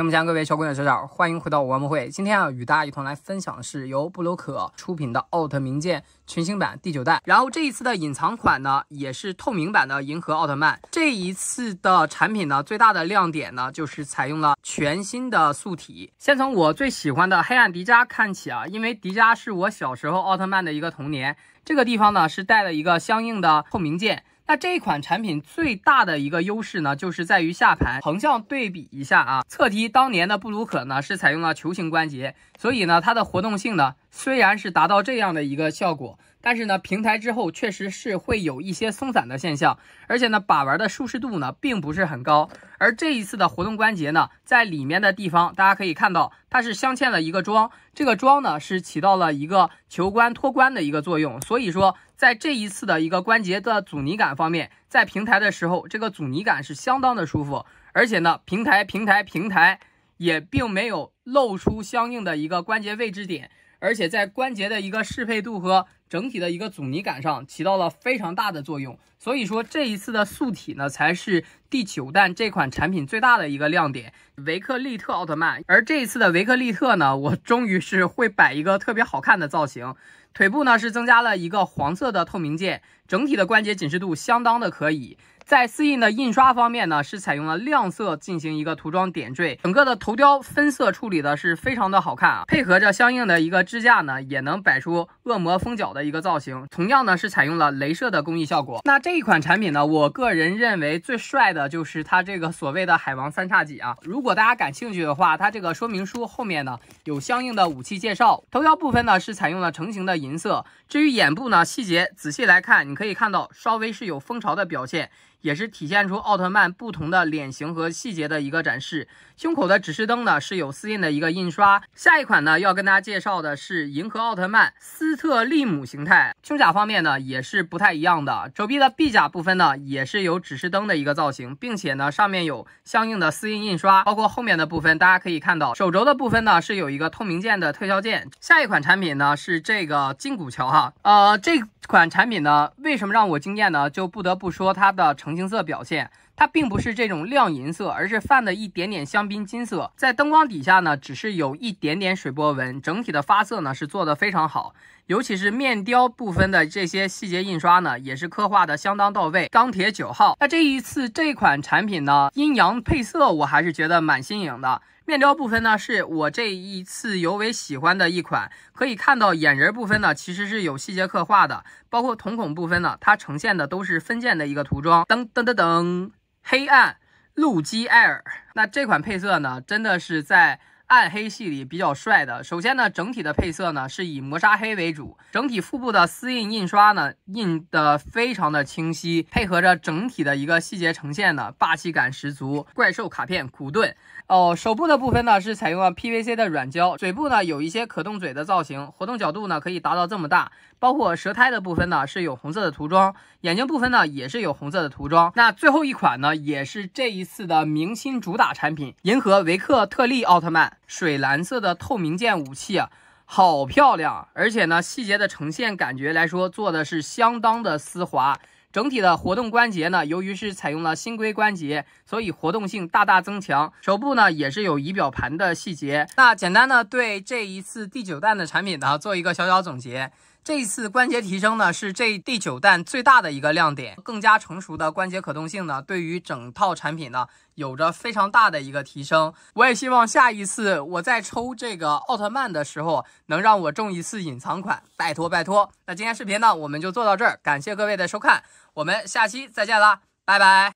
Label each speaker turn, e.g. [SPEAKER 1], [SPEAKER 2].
[SPEAKER 1] 屏幕前各位小姑娘、小小，欢迎回到我玩博会。今天啊，与大家一同来分享的是由布鲁可出品的奥特名剑群星版第九弹。然后这一次的隐藏款呢，也是透明版的银河奥特曼。这一次的产品呢，最大的亮点呢，就是采用了全新的塑体。先从我最喜欢的黑暗迪迦看起啊，因为迪迦是我小时候奥特曼的一个童年。这个地方呢，是带了一个相应的透明件。那这款产品最大的一个优势呢，就是在于下盘。横向对比一下啊，侧踢当年的布鲁可呢是采用了球形关节，所以呢它的活动性呢。虽然是达到这样的一个效果，但是呢，平台之后确实是会有一些松散的现象，而且呢，把玩的舒适度呢并不是很高。而这一次的活动关节呢，在里面的地方，大家可以看到，它是镶嵌了一个桩，这个桩呢是起到了一个球关托关的一个作用。所以说，在这一次的一个关节的阻尼感方面，在平台的时候，这个阻尼感是相当的舒服，而且呢，平台平台平台也并没有露出相应的一个关节位置点。而且在关节的一个适配度和整体的一个阻尼感上起到了非常大的作用，所以说这一次的塑体呢才是第九弹这款产品最大的一个亮点——维克利特奥特曼。而这一次的维克利特呢，我终于是会摆一个特别好看的造型。腿部呢是增加了一个黄色的透明件，整体的关节紧实度相当的可以。在四印的印刷方面呢，是采用了亮色进行一个涂装点缀，整个的头雕分色处理的是非常的好看啊，配合着相应的一个支架呢，也能摆出恶魔风角的一个造型。同样呢是采用了镭射的工艺效果。那这一款产品呢，我个人认为最帅的就是它这个所谓的海王三叉戟啊。如果大家感兴趣的话，它这个说明书后面呢有相应的武器介绍。头雕部分呢是采用了成型的。银色，至于眼部呢，细节仔细来看，你可以看到稍微是有蜂巢的表现。也是体现出奥特曼不同的脸型和细节的一个展示，胸口的指示灯呢是有丝印的一个印刷。下一款呢要跟大家介绍的是银河奥特曼斯特利姆形态，胸甲方面呢也是不太一样的，手臂的臂甲部分呢也是有指示灯的一个造型，并且呢上面有相应的丝印印刷，包括后面的部分大家可以看到，手肘的部分呢是有一个透明件的特效件。下一款产品呢是这个金古桥哈，呃这款产品呢为什么让我惊艳呢？就不得不说它的成。黄金色表现，它并不是这种亮银色，而是泛的一点点香槟金色，在灯光底下呢，只是有一点点水波纹，整体的发色呢是做的非常好。尤其是面雕部分的这些细节印刷呢，也是刻画的相当到位。钢铁九号，那这一次这款产品呢，阴阳配色我还是觉得蛮新颖的。面雕部分呢，是我这一次尤为喜欢的一款。可以看到眼仁部分呢，其实是有细节刻画的，包括瞳孔部分呢，它呈现的都是分件的一个涂装。噔噔噔噔，黑暗路基艾尔，那这款配色呢，真的是在。暗黑系里比较帅的，首先呢，整体的配色呢是以磨砂黑为主，整体腹部的丝印印刷呢印的非常的清晰，配合着整体的一个细节呈现呢，霸气感十足。怪兽卡片古顿哦，手部的部分呢是采用了 PVC 的软胶，嘴部呢有一些可动嘴的造型，活动角度呢可以达到这么大，包括舌苔的部分呢是有红色的涂装，眼睛部分呢也是有红色的涂装。那最后一款呢，也是这一次的明星主打产品，银河维克特利奥特曼。水蓝色的透明件武器啊，好漂亮！而且呢，细节的呈现感觉来说，做的是相当的丝滑。整体的活动关节呢，由于是采用了新规关节，所以活动性大大增强。手部呢，也是有仪表盘的细节。那简单的对这一次第九弹的产品呢，做一个小小总结。这一次关节提升呢，是这第九弹最大的一个亮点。更加成熟的关节可动性呢，对于整套产品呢，有着非常大的一个提升。我也希望下一次我在抽这个奥特曼的时候，能让我中一次隐藏款，拜托拜托。那今天视频呢，我们就做到这儿，感谢各位的收看，我们下期再见啦，拜拜。